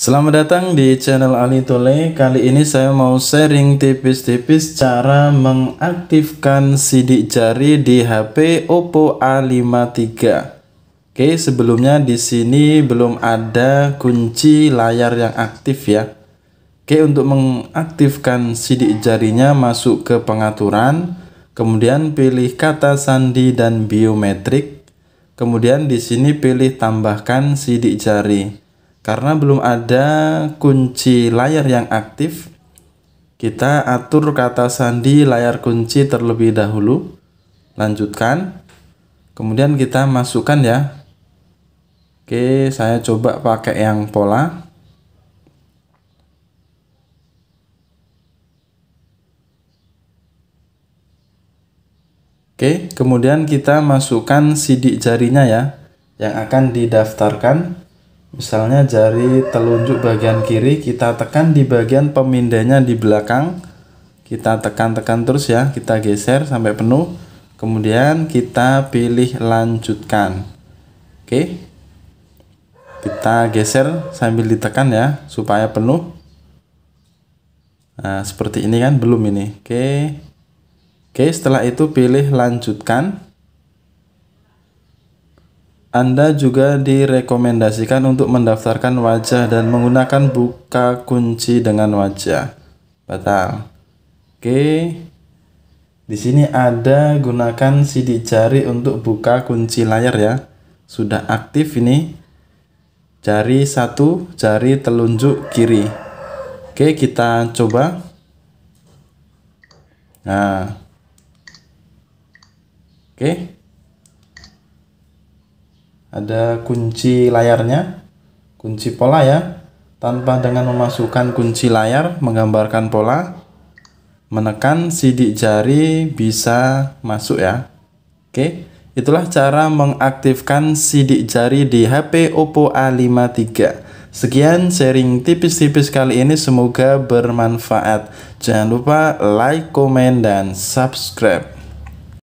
Selamat datang di channel Ali Tole. Kali ini saya mau sharing tipis-tipis cara mengaktifkan sidik jari di HP Oppo A53. Oke, sebelumnya di sini belum ada kunci layar yang aktif ya. Oke, untuk mengaktifkan sidik jarinya masuk ke pengaturan, kemudian pilih kata sandi dan biometrik. Kemudian di sini pilih tambahkan sidik jari karena belum ada kunci layar yang aktif kita atur kata sandi layar kunci terlebih dahulu lanjutkan kemudian kita masukkan ya oke saya coba pakai yang pola oke kemudian kita masukkan sidik jarinya ya yang akan didaftarkan Misalnya jari telunjuk bagian kiri kita tekan di bagian pemindainya di belakang. Kita tekan-tekan terus ya, kita geser sampai penuh. Kemudian kita pilih lanjutkan. Oke. Kita geser sambil ditekan ya supaya penuh. Nah, seperti ini kan belum ini. Oke. Oke, setelah itu pilih lanjutkan. Anda juga direkomendasikan untuk mendaftarkan wajah dan menggunakan buka kunci dengan wajah. Batal. Oke. Di sini ada gunakan sidik jari untuk buka kunci layar ya. Sudah aktif ini. Jari satu, jari telunjuk kiri. Oke, kita coba. Nah. Oke ada kunci layarnya kunci pola ya tanpa dengan memasukkan kunci layar menggambarkan pola menekan sidik jari bisa masuk ya oke itulah cara mengaktifkan sidik jari di HP Oppo A53 Sekian sharing tipis-tipis kali ini semoga bermanfaat. Jangan lupa like, komen, dan subscribe.